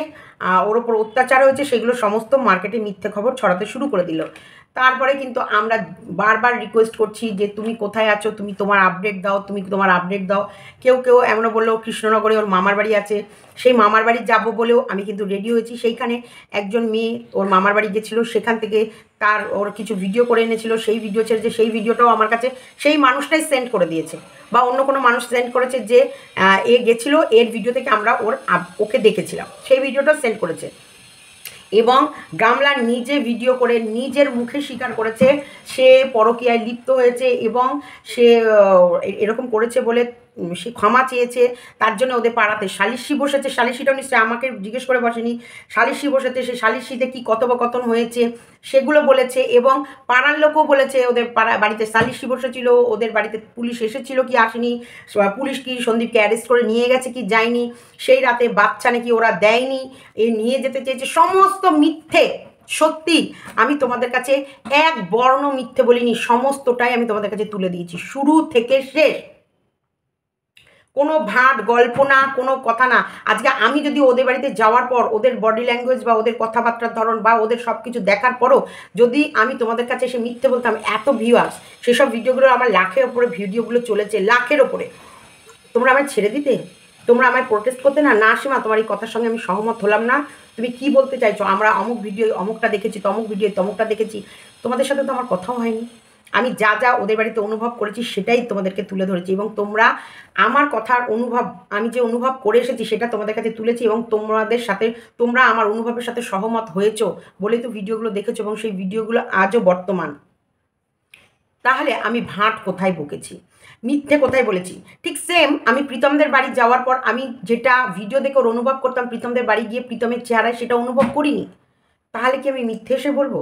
ওর ওপর অত্যাচার হয়েছে সেগুলো সমস্ত মার্কেটে মিথ্যে খবর ছড়াতে শুরু করে দিল তারপরে কিন্তু আমরা বারবার রিকোয়েস্ট করছি যে তুমি কোথায় আছো তুমি তোমার আপডেট দাও তুমি তোমার আপডেট দাও কেউ কেউ এমনও বললো কৃষ্ণনগরে ওর মামার বাড়ি আছে সেই মামার বাড়ি যাবো বলেও আমি কিন্তু রেডি হয়েছি সেইখানে একজন মেয়ে ওর মামার বাড়ি গেছিলো সেখান থেকে তার ওর কিছু ভিডিও করে এনেছিল সেই ভিডিও ছেড়েছে সেই ভিডিওটাও আমার কাছে সেই মানুষটাই সেন্ড করে দিয়েছে বা অন্য কোনো মানুষ সেন্ড করেছে যে এ গেছিলো এর ভিডিও থেকে আমরা ওর ওকে দেখেছিলাম সেই ভিডিওটা সেন্ড সেল করেছে এবং গামলার নিজে ভিডিও করে নিজের মুখে স্বীকার করেছে সে পরকীয়ায় লিপ্ত হয়েছে এবং সে এরকম করেছে বলে সে ক্ষমা চেয়েছে তার জন্য ওদের পাড়াতে শালিশি বসেছে শালিশিটাও নিশ্চয়ই আমাকে জিজ্ঞেস করে বসেনি শালিশি বসেছে সেই সালিশিতে কী কথোপকথন হয়েছে সেগুলো বলেছে এবং পাড়ার লোকও বলেছে ওদের পাড়া বাড়িতে শালিশি বসেছিল ওদের বাড়িতে পুলিশ এসেছিল কি আসেনি পুলিশ কি সন্দীপকে অ্যারেস্ট করে নিয়ে গেছে কি যায়নি সেই রাতে বাচ্চা নাকি ওরা দেয়নি এ নিয়ে যেতে চেয়েছে সমস্ত মিথ্যে সত্যি আমি তোমাদের কাছে এক বর্ণ মিথ্যে বলিনি সমস্তটাই আমি তোমাদের কাছে তুলে দিয়েছি শুরু থেকে শেষ কোনো ভাট গল্প না কোনো কথা না আজকে আমি যদি ওদের বাড়িতে যাওয়ার পর ওদের বডি ল্যাঙ্গুয়েজ বা ওদের কথাবার্তার ধরন বা ওদের সব কিছু দেখার পরও যদি আমি তোমাদের কাছে এসে মিথ্যে বলতাম এত ভিউয়ার্স সেসব ভিডিওগুলো আমার লাখের ওপরে ভিডিওগুলো চলেছে লাখের ওপরে তোমরা আমায় ছেড়ে দিতে তোমরা আমায় প্রোটেস্ট করতে না না সীমা তোমার এই কথার সঙ্গে আমি সহমত হলাম না তুমি কি বলতে চাইছো আমরা অমুক ভিডিও অমুকটা দেখেছি তমুক ভিডিও তমুকটা দেখেছি তোমাদের সাথে তো আমার কথাও হয়নি আমি যা যা ওদের বাড়িতে অনুভব করেছি সেটাই তোমাদেরকে তুলে ধরেছি এবং তোমরা আমার কথার অনুভব আমি যে অনুভব করে এসেছি সেটা তোমাদের কাছে তুলেছি এবং তোমাদের সাথে তোমরা আমার অনুভবের সাথে সহমত হয়েছো বলে তো ভিডিওগুলো দেখেছো এবং সেই ভিডিওগুলো আজও বর্তমান তাহলে আমি ভাঁট কোথায় বকেছি মিথ্যে কোথায় বলেছি ঠিক সেম আমি প্রীতমদের বাড়ি যাওয়ার পর আমি যেটা ভিডিও দেখে অনুভব করতাম প্রীতমদের বাড়ি গিয়ে প্রীতমের চেহারায় সেটা অনুভব করিনি তাহলে কি আমি মিথ্যে এসে বলবো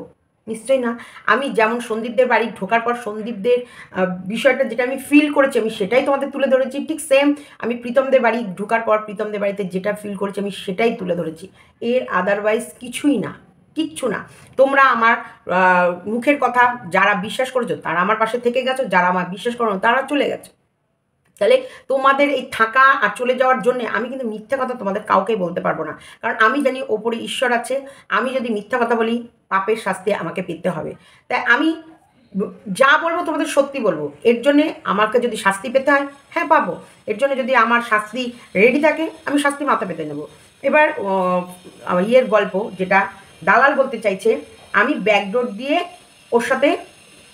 নিশ্চয়ই না আমি যেমন সন্দীপদের বাড়ি ঢোকার পর সন্দীপদের বিষয়টা যেটা আমি ফিল করেছি আমি সেটাই তোমাদের তুলে ধরেছি ঠিক সেম আমি প্রীতমদের বাড়ি ঢোকার পর প্রীতমদের বাড়িতে যেটা ফিল করেছি আমি সেটাই তুলে ধরেছি এর আদারওয়াইজ কিছুই না কিচ্ছু না তোমরা আমার মুখের কথা যারা বিশ্বাস করেছো তারা আমার পাশে থেকে গেছো যারা আমার বিশ্বাস করো তারা চলে গেছে তাহলে তোমাদের এই থাকা আর চলে যাওয়ার জন্য আমি কিন্তু মিথ্যা কথা তোমাদের কাউকেই বলতে পারবো না কারণ আমি জানি ওপরে ঈশ্বর আছে আমি যদি মিথ্যা কথা বলি পাপের শাস্তি আমাকে পেতে হবে তাই আমি যা বলবো তোমাদের সত্যি বলবো এর জন্যে আমাকে যদি শাস্তি পেতে হয় হ্যাঁ পাবো এর জন্য যদি আমার শাস্তি রেডি থাকে আমি শাস্তি মাথা পেতে নেব এবার ইয়ের গল্প যেটা দালাল বলতে চাইছে আমি ব্যাকডোর দিয়ে ওর সাথে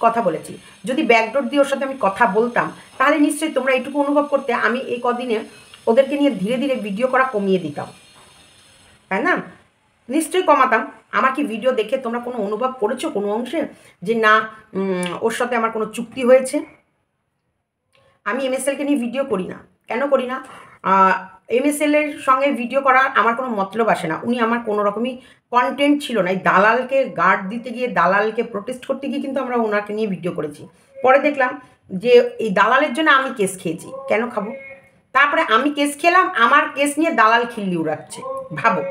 কথা বলেছি যদি ব্যাকডোর দিয়ে ওর সাথে আমি কথা বলতাম তাহলে নিশ্চয়ই তোমরা এটুকু অনুভব করতে আমি এই কদিনে ওদেরকে নিয়ে ধীরে ধীরে ভিডিও করা কমিয়ে দিতাম তাই না নিশ্চয়ই কমাতাম আমার কি ভিডিও দেখে তোমরা কোনো অনুভব করেছো কোনো অংশে যে না ওর সাথে আমার কোনো চুক্তি হয়েছে আমি এমএসএলকে নিয়ে ভিডিও করি না কেন করি না এমএসএলের সঙ্গে ভিডিও করার আমার কোনো মতলব আসে না উনি আমার কোনো রকমই কন্টেন্ট ছিল না এই দালালকে গার্ড দিতে গিয়ে দালালকে প্রোটেস্ট করতে গিয়ে কিন্তু আমরা ওনাকে নিয়ে ভিডিও করেছি পরে দেখলাম যে এই দালালের জন্য আমি কেস খেয়েছি কেন খাবো তারপরে আমি কেস খেলাম আমার কেস নিয়ে দালাল খিল্লি উড়াচ্ছে ভাবো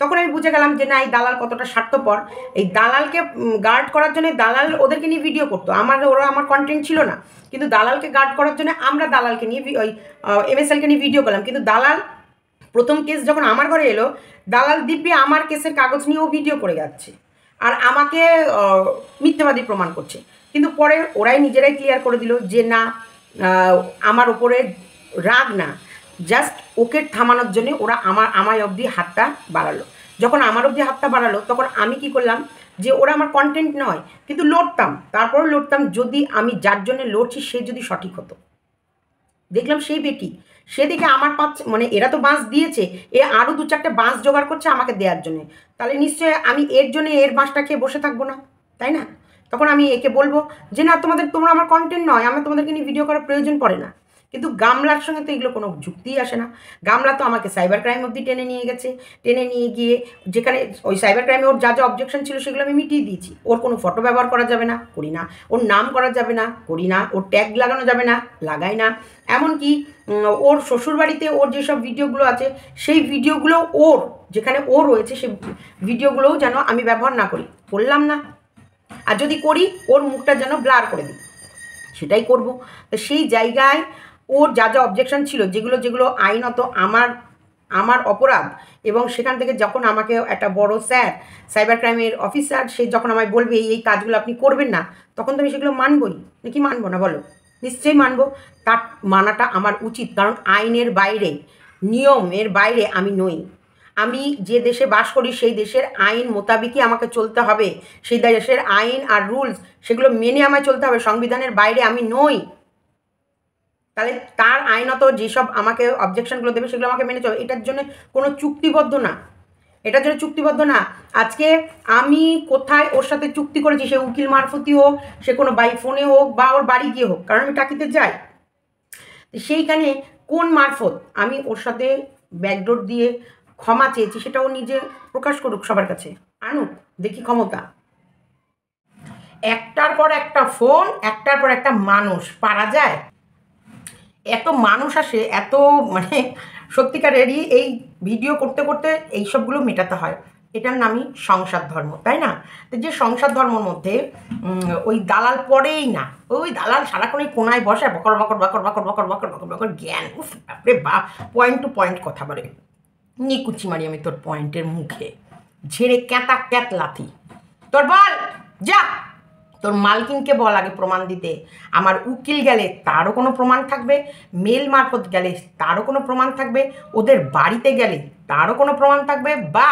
তখন আমি বুঝে গেলাম যে না এই দালাল কতটা স্বার্থপর এই দালালকে গার্ড করার জন্য দালাল ওদেরকে নিয়ে ভিডিও করতো আমার ওরা আমার কন্টেন্ট ছিল না কিন্তু দালালকে গার্ড করার জন্য আমরা দালালকে নিয়ে ওই এম এস এলকে নিয়ে ভিডিও করলাম কিন্তু দালাল প্রথম কেস যখন আমার ঘরে এলো দালাল দিব্যি আমার কেসের কাগজ নিয়েও ভিডিও করে যাচ্ছে আর আমাকে মিথ্যাবাদী প্রমাণ করছে কিন্তু পরে ওরাই নিজেরাই ক্লিয়ার করে দিল যে না আমার ওপরে রাগ না জাস্ট ওকে থামানোর জন্য ওরা আমার আমায় অবধি হাতটা বাড়ালো যখন আমার অবধি হাতটা বাড়ালো তখন আমি কি করলাম যে ওরা আমার কন্টেন্ট নয় কিন্তু লড়তাম তারপরে লড়তাম যদি আমি যার জন্য লড়ছি সে যদি সঠিক হতো দেখলাম সেই বেটি সে দেখে আমার পাঁচ মানে এরা তো বাঁশ দিয়েছে এ আরও দু চারটে বাঁশ জোগাড় করছে আমাকে দেওয়ার জন্য তাহলে নিশ্চয়ই আমি এর জন্য এর বাঁশটা খেয়ে বসে থাকবো না তাই না তখন আমি একে বলবো যে না তোমাদের তোমরা আমার কন্টেন্ট নয় আমার তোমাদেরকে নিয়ে ভিডিও করার প্রয়োজন পড়ে না কিন্তু গামলার সঙ্গে তো এগুলো কোনো যুক্তিই আসে না গামলা তো আমাকে সাইবার ক্রাইম অবধি টেনে নিয়ে গেছে টেনে নিয়ে গিয়ে যেখানে ওই সাইবার ক্রাইমে ওর যা যা অবজেকশন ছিল সেগুলো আমি মিটিয়ে দিয়েছি ওর কোনো ফটো ব্যবহার করা যাবে না করি না ওর নাম করা যাবে না করি না ওর ট্যাগ লাগানো যাবে না লাগাই না এমনকি ওর শ্বশুরবাড়িতে ওর যেসব ভিডিওগুলো আছে সেই ভিডিওগুলো ওর যেখানে ও রয়েছে সেই ভিডিওগুলোও যেন আমি ব্যবহার না করি করলাম না আর যদি করি ওর মুখটা যেন ব্লার করে দিই সেটাই করব তো সেই জায়গায় ওর যা যা অবজেকশন ছিল যেগুলো যেগুলো আইনত আমার আমার অপরাধ এবং সেখান থেকে যখন আমাকে একটা বড় স্যার সাইবার ক্রাইমের অফিসার সে যখন আমায় বলবে এই কাজগুলো আপনি করবেন না তখন তো আমি সেগুলো মানবই নাকি মানবো না বলো নিশ্চয়ই মানবো তার মানাটা আমার উচিত কারণ আইনের বাইরে নিয়মের বাইরে আমি নই আমি যে দেশে বাস করি সেই দেশের আইন মোতাবেকই আমাকে চলতে হবে সেই দেশের আইন আর রুলস সেগুলো মেনে আমায় চলতে হবে সংবিধানের বাইরে আমি নই তাহলে তার আইনত যেসব আমাকে অবজেকশনগুলো দেবে সেগুলো আমাকে মেনে চলো এটার জন্য কোনো চুক্তিবদ্ধ না এটার জন্য চুক্তিবদ্ধ না আজকে আমি কোথায় ওর সাথে চুক্তি করেছি সে উকিল মারফতি হোক সে কোনো বাই ফোনে হোক বা ওর বাড়ি গিয়ে হোক কারণ আমি টাকিতে যাই সেইখানে কোন মারফত আমি ওর সাথে ব্যাকডোর দিয়ে ক্ষমা চেয়েছি সেটা ও নিজে প্রকাশ করুক সবার কাছে আনুক দেখি ক্ষমতা একটার পর একটা ফোন একটার পর একটা মানুষ পারা যায় এত মানুষ আসে এত মানে সত্যিকারেরই এই ভিডিও করতে করতে এই সবগুলো মেটাতে হয় এটার নামই সংসার ধর্ম তাই না তো যে সংসার ধর্মর মধ্যে ওই দালাল পড়েই না ওই দালাল সারাক্ষণ এই কোনায় বসে বকর বকর বকর বকর বকর বকর বকর বকর জ্ঞান উফ বাপরে বা পয়েন্ট টু পয়েন্ট কথা বলে নিকুচি মারি আমি তোর পয়েন্টের মুখে ঝেড়ে ক্যাঁতা ক্যাঁত লাথি তোর বল যা তোর মালকিনকে বল আগে প্রমাণ দিতে আমার উকিল গেলে তারও কোনো প্রমাণ থাকবে মেল মারফত গেলে তারও কোনো প্রমাণ থাকবে ওদের বাড়িতে গেলে তারও কোনো প্রমাণ থাকবে বা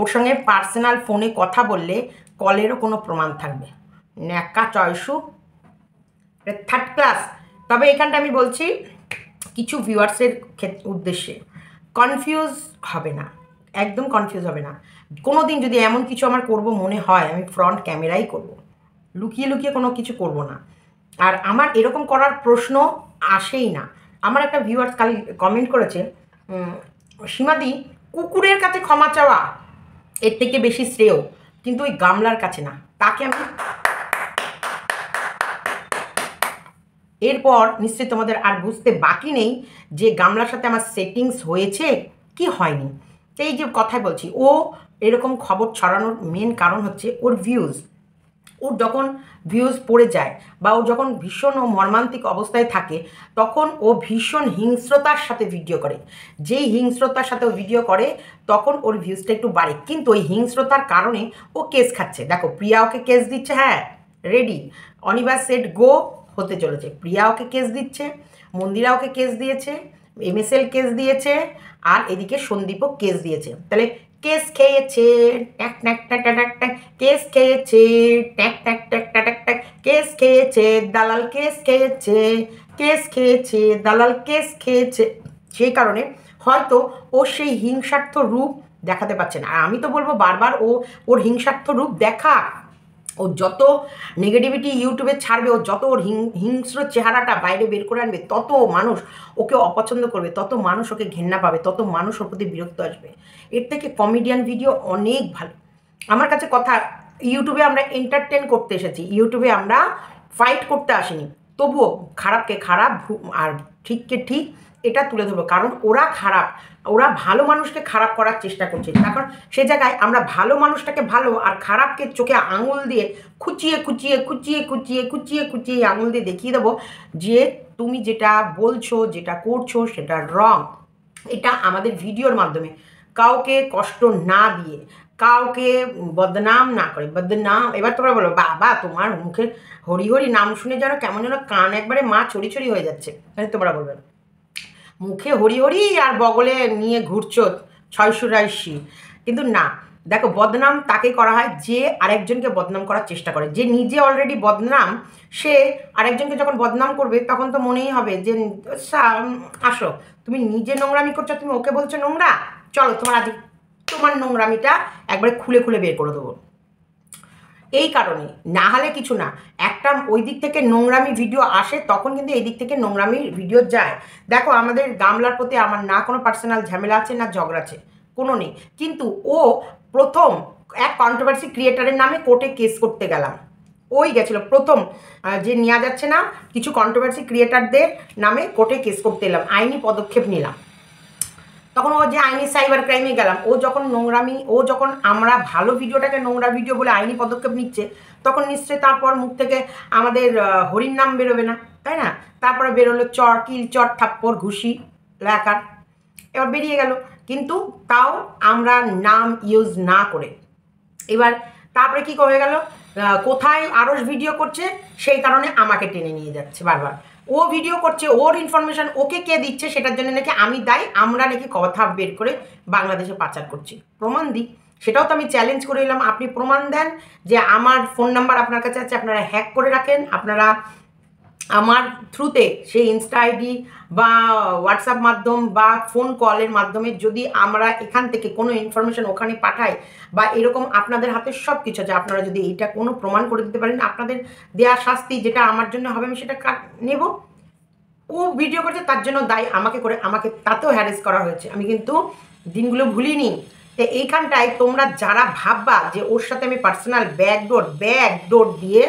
ওর সঙ্গে পার্সোনাল ফোনে কথা বললে কলেরও কোনো প্রমাণ থাকবে ন্যাকা চয়সু থার্ড ক্লাস তবে এখানটা আমি বলছি কিছু ভিউয়ার্সের ক্ষেত্রে উদ্দেশ্যে কনফিউজ হবে না একদম কনফিউজ হবে না কোনো দিন যদি এমন কিছু আমার করব মনে হয় আমি ফ্রন্ট ক্যামেরাই করবো লুকিয়ে লুকিয়ে কোনো কিছু করব না আর আমার এরকম করার প্রশ্ন আসেই না আমার একটা ভিউয়ার্স কাল কমেন্ট করেছে সীমাদি কুকুরের কাছে ক্ষমা চাওয়া এর থেকে বেশি শ্রেয় কিন্তু ওই গামলার কাছে না তাকে আমি এরপর নিশ্চয়ই তোমাদের আর বুঝতে বাকি নেই যে গামলার সাথে আমার সেটিংস হয়েছে কি হয়নি এই যে কথাই বলছি ও এরকম খবর ছড়ানোর মেন কারণ হচ্ছে ওর ভিউজ ওর যখন ভিউজ পড়ে যায় বা ও যখন ভীষণ ও মর্মান্তিক অবস্থায় থাকে তখন ও ভীষণ হিংস্রতার সাথে ভিডিও করে যেই হিংস্রতার সাথে ও ভিডিও করে তখন ওর ভিউজটা একটু বাড়ে কিন্তু ওই হিংস্রতার কারণে ও কেস খাচ্ছে দেখো প্রিয়া ওকে কেস দিচ্ছে হ্যাঁ রেডি অনিবার সেট গো হতে চলেছে প্রিয়া ওকে কেস দিচ্ছে মন্দিরা ওকে কেস দিয়েছে এমএসএল কেস দিয়েছে আর এদিকে সন্দীপও কেস দিয়েছে তাহলে কেস খেয়েছে ট্যাক ট্যাক ট্যাক ট্যাক ট্যাক কেস খেয়েছে ট্যাক ট্যাক ট্যাক ট্যাক কেস খেয়েছে দালাল কেস খেয়েছে কেস খেয়েছে দালাল কেস খেয়েছে সেই কারণে হয়তো ও সেই হিংসার্থ রূপ দেখাতে পারছে না আর আমি তো বলবো বারবার ও ওর হিংসার্থ রূপ দেখা ও যত নেগেটিভিটি ইউটিউবে ছাড়বে ও যত ওর হিংস্র চেহারাটা বাইরে বের করে আনবে তত মানুষ ওকে অপছন্দ করবে তত মানুষ ওকে ঘেন্না পাবে তত মানুষ ওর প্রতি বিরক্ত আসবে এর থেকে কমেডিয়ান ভিডিও অনেক ভালো আমার কাছে কথা ইউটিউবে আমরা এন্টারটেন করতে এসেছি ইউটিউবে আমরা ফাইট করতে আসিনি তবুও খারাপকে খারাপ আর ঠিককে ঠিক এটা তুলে ধরবো কারণ ওরা খারাপ ওরা ভালো মানুষকে খারাপ করার চেষ্টা করছে কারণ সে জায়গায় আমরা ভালো মানুষটাকে ভালো আর খারাপকে চোখে আঙুল দিয়ে খুচিয়ে খুচিয়ে খুচিয়ে খুচিয়ে খুচিয়ে খুচিয়ে আঙুল দিয়ে দেখিয়ে দেবো যে তুমি যেটা বলছো যেটা করছো সেটা রং এটা আমাদের ভিডিওর মাধ্যমে কাউকে কষ্ট না দিয়ে কাউকে বদনাম না করে বদনাম এবার তোমরা বলো বাবা তোমার মুখে হরি হরি নাম শুনে যেন কেমন যেন কান একবারে মা ছড়ি ছড়ি হয়ে যাচ্ছে মানে তোমরা বলবে না মুখে হরি হরি আর বগলে নিয়ে ঘুরছো ছয়শুরাইশি কিন্তু না দেখো বদনাম তাকে করা হয় যে আরেকজনকে বদনাম করার চেষ্টা করে যে নিজে অলরেডি বদনাম সে আরেকজনকে যখন বদনাম করবে তখন তো মনেই হবে যে আচ্ছা, আসো তুমি নিজে নোংরামি করছো তুমি ওকে বলছো নোংরা চলো তোমার আজ তোমার নোংরামিটা একবারে খুলে খুলে বের করে দেবো এই কারণে না হলে কিছু না এক একটা ওই দিক থেকে নোংরামি ভিডিও আসে তখন কিন্তু এই দিক থেকে নোংরামি ভিডিও যায় দেখো আমাদের গামলার প্রতি আমার না কোনো পার্সোনাল ঝামেলা আছে না ঝগড়া আছে কোনো নেই কিন্তু ও প্রথম এক কন্ট্রোভার্সি ক্রিয়েটারের নামে কোর্টে কেস করতে গেলাম ওই গেছিলো প্রথম যে নেওয়া যাচ্ছে না কিছু কন্ট্রোভার্সি ক্রিয়েটারদের নামে কোর্টে কেস করতে এলাম আইনি পদক্ষেপ নিলাম তখন ও যে আইনি সাইবার ক্রাইমে গেলাম ও যখন নোংরামি ও যখন আমরা ভালো ভিডিওটাকে নোংরা ভিডিও বলে আইনি পদক্ষেপ নিচ্ছে তখন নিশ্চয়ই তারপর মুখ থেকে আমাদের হরির নাম বেরোবে না তাই না তারপরে বেরোলো চর কিল চর থাপ্পড় ঘুষি লেখার এবার বেরিয়ে গেল কিন্তু তাও আমরা নাম ইউজ না করে এবার তারপরে কী হয়ে গেল কোথায় আরস ভিডিও করছে সেই কারণে আমাকে টেনে নিয়ে যাচ্ছে বারবার ও ভিডিও করছে ওর ইনফরমেশান ওকে কে দিচ্ছে সেটার জন্য নাকি আমি দায়ী আমরা নাকি কথা বের করে বাংলাদেশে পাচার করছি প্রমাণ দিই সেটাও তো আমি চ্যালেঞ্জ করে এলাম আপনি প্রমাণ দেন যে আমার ফোন নাম্বার আপনার কাছে আছে আপনারা হ্যাক করে রাখেন আপনারা আমার থ্রুতে সেই ইনস্টা আইডি বা হোয়াটসঅ্যাপ মাধ্যম বা ফোন কলের মাধ্যমে যদি আমরা এখান থেকে কোনো ইনফরমেশন ওখানে পাঠাই বা এরকম আপনাদের হাতে সব কিছু আছে আপনারা যদি এটা কোনো প্রমাণ করে দিতে পারেন আপনাদের দেয়া শাস্তি যেটা আমার জন্য হবে আমি সেটা নেব ও ভিডিও করছে তার জন্য দায় আমাকে করে আমাকে তাতেও হ্যারেস করা হয়েছে আমি কিন্তু দিনগুলো ভুলিনি তো এইখানটায় তোমরা যারা ভাববা যে ওর সাথে আমি পার্সোনাল ব্যাকডোর ডোর দিয়ে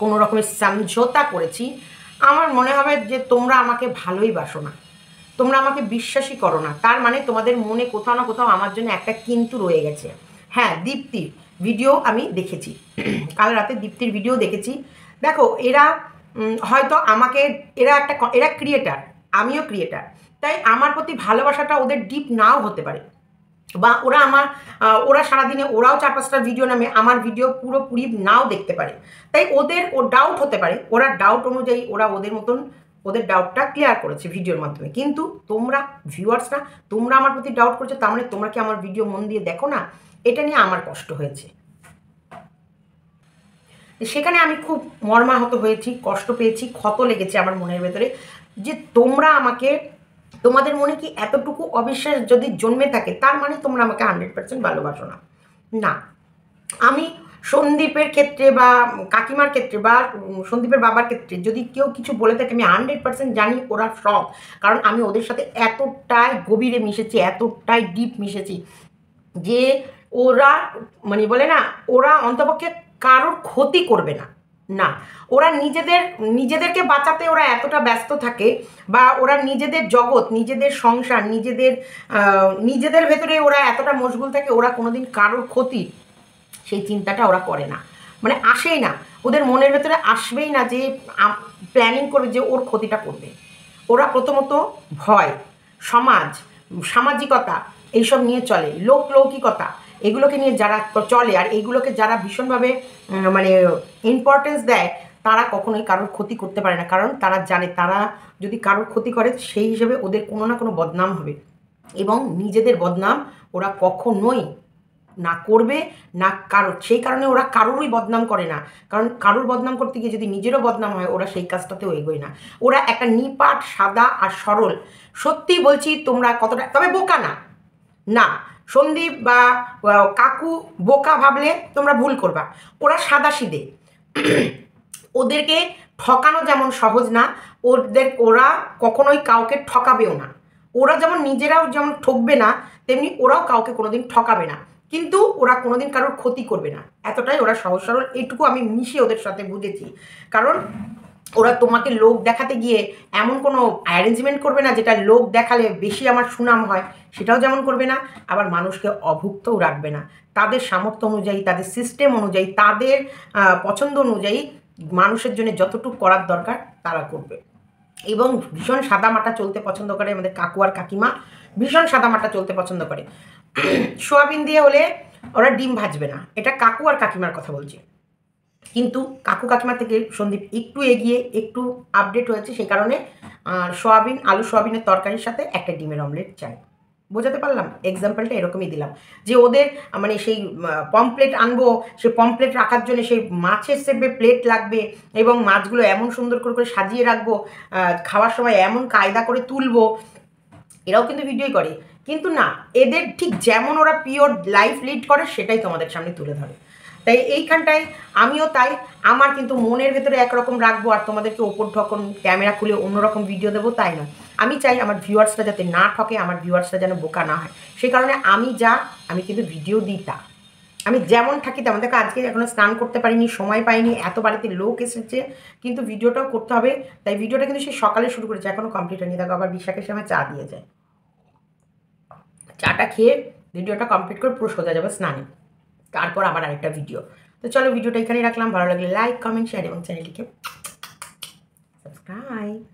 কোনো রকমের সমঝোতা করেছি আমার মনে হবে যে তোমরা আমাকে ভালোই বাসো না তোমরা আমাকে বিশ্বাসই করো না তার মানে তোমাদের মনে কোথাও না কোথাও আমার জন্য একটা কিন্তু রয়ে গেছে হ্যাঁ দীপ্তির ভিডিও আমি দেখেছি কাল রাতে দীপ্তির ভিডিও দেখেছি দেখো এরা হয়তো আমাকে এরা একটা এরা ক্রিয়েটার আমিও ক্রিয়েটার তাই আমার প্রতি ভালোবাসাটা ওদের ডিপ নাও হতে পারে বা ওরা আমার ওরা সারাদিনে ওরাও চার পাঁচটা ভিডিও নামে আমার ভিডিও পুরোপুরি নাও দেখতে পারে তাই ওদের ও ডাউট হতে পারে ওরা ডাউট অনুযায়ী ওরা ওদের মতন ওদের ডাউটটা ক্লিয়ার করেছে ভিডিওর মাধ্যমে কিন্তু তোমরা ভিউয়ার্সরা তোমরা আমার প্রতি ডাউট করছো তার মানে তোমরা কি আমার ভিডিও মন দিয়ে দেখো না এটা নিয়ে আমার কষ্ট হয়েছে সেখানে আমি খুব মর্মাহত হয়েছি কষ্ট পেয়েছি ক্ষত লেগেছে আমার মনের ভেতরে যে তোমরা আমাকে তোমাদের মনে কি এতটুকু অবিশ্বাস যদি জন্মে থাকে তার মানে তোমরা আমাকে হান্ড্রেড পার্সেন্ট ভালোবাসো না না আমি সন্দীপের ক্ষেত্রে বা কাকিমার ক্ষেত্রে বা সন্দীপের বাবার ক্ষেত্রে যদি কেউ কিছু বলে থাকে আমি হান্ড্রেড পার্সেন্ট জানি ওরা সব কারণ আমি ওদের সাথে এতটাই গভীরে মিশেছি এতটাই ডিপ মিশেছি যে ওরা মানে বলে না ওরা অন্তপক্ষে কারোর ক্ষতি করবে না না ওরা নিজেদের নিজেদেরকে বাঁচাতে ওরা এতটা ব্যস্ত থাকে বা ওরা নিজেদের জগৎ নিজেদের সংসার নিজেদের নিজেদের ভেতরে ওরা এতটা মশগুল থাকে ওরা কোনোদিন কারোর ক্ষতি সেই চিন্তাটা ওরা করে না মানে আসেই না ওদের মনের ভেতরে আসবেই না যে প্ল্যানিং করবে যে ওর ক্ষতিটা করবে ওরা প্রথমত ভয় সমাজ সামাজিকতা এইসব নিয়ে চলে লোক লৌকিকতা এগুলোকে নিয়ে যারা চলে আর এইগুলোকে যারা ভীষণভাবে মানে ইম্পর্টেন্স দেয় তারা কখনোই কারোর ক্ষতি করতে পারে না কারণ তারা জানে তারা যদি কারোর ক্ষতি করে সেই হিসেবে ওদের কোনো না কোনো বদনাম হবে এবং নিজেদের বদনাম ওরা কখনোই না করবে না কারোর সেই কারণে ওরা কারোরই বদনাম করে না কারণ কারোর বদনাম করতে গিয়ে যদি নিজেরও বদনাম হয় ওরা সেই কাজটাতেও এগোয় না ওরা একটা নিপাট সাদা আর সরল সত্যি বলছি তোমরা কতটা তবে বোকা না না সন্দীপ বা কাকু বোকা ভাবলে তোমরা ভুল করবা ওরা সাদা সিদে ওদেরকে ঠকানো যেমন সহজ না ওদের ওরা কখনোই কাউকে ঠকাবেও না ওরা যেমন নিজেরাও যেমন ঠকবে না তেমনি ওরাও কাউকে কোনোদিন ঠকাবে না কিন্তু ওরা কোনোদিন কারোর ক্ষতি করবে না এতটাই ওরা সহজ সরল এইটুকু আমি মিশিয়ে ওদের সাথে বুঝেছি কারণ ওরা তোমাকে লোক দেখাতে গিয়ে এমন কোনো অ্যারেঞ্জমেন্ট করবে না যেটা লোক দেখালে বেশি আমার সুনাম হয় সেটাও যেমন করবে না আবার মানুষকে অভুক্তও রাখবে না তাদের সামর্থ্য অনুযায়ী তাদের সিস্টেম অনুযায়ী তাদের পছন্দ অনুযায়ী মানুষের জন্য যতটুকু করার দরকার তারা করবে এবং ভীষণ সাদামাটা চলতে পছন্দ করে আমাদের কাকু আর কাকিমা ভীষণ সাদা মাটা চলতে পছন্দ করে সোয়াবিন দিয়ে হলে ওরা ডিম ভাজবে না এটা কাকু আর কাকিমার কথা বলছি কিন্তু কাকু কাকিমার থেকে সন্দীপ একটু এগিয়ে একটু আপডেট হয়েছে সেই কারণে সোয়াবিন আলু সোয়াবিনের তরকারির সাথে একটা ডিমের অমলেট চাই বোঝাতে পারলাম এক্সাম্পলটা এরকমই দিলাম যে ওদের মানে সেই পমপ্লেট আনবো সে পম্পলেট রাখার জন্য সেই মাছের সেপে প্লেট লাগবে এবং মাছগুলো এমন সুন্দর করে করে সাজিয়ে রাখবো খাওয়ার সময় এমন কায়দা করে তুলবো এরাও কিন্তু ভিডিওই করে কিন্তু না এদের ঠিক যেমন ওরা পিওর লাইফ লিড করে সেটাই তোমাদের সামনে তুলে ধরে তাই এইখানটায় আমিও তাই আমার কিন্তু মনের ভেতরে একরকম রাখবো আর তোমাদেরকে ওপর ঠকন ক্যামেরা খুলে অন্যরকম ভিডিও দেবো তাই নয় আমি চাই আমার ভিউয়ার্সরা যাতে না ঠকে আমার ভিউয়ার্সরা যেন বোকা না হয় সেই কারণে আমি যা আমি কিন্তু ভিডিও দিই তা আমি যেমন থাকি তেমন দেখো আজকে এখনও স্নান করতে পারিনি সময় পাইনি এত বাড়িতে লোক এসেছে কিন্তু ভিডিওটাও করতে হবে তাই ভিডিওটা কিন্তু সে সকালে শুরু করেছে এখনও কমপ্লিট হয়নি দেখো আবার বিশাখের আমার চা দিয়ে যায় চাটা খেয়ে ভিডিওটা কমপ্লিট করে পুরো সোজা যাবে স্নানে তারপর আবার আরেকটা ভিডিও তো চলো ভিডিওটা এখানেই রাখলাম ভালো লাগলে লাইক কমেন্ট শেয়ার এবং চ্যানেলটিকে সাবস্ক্রাইব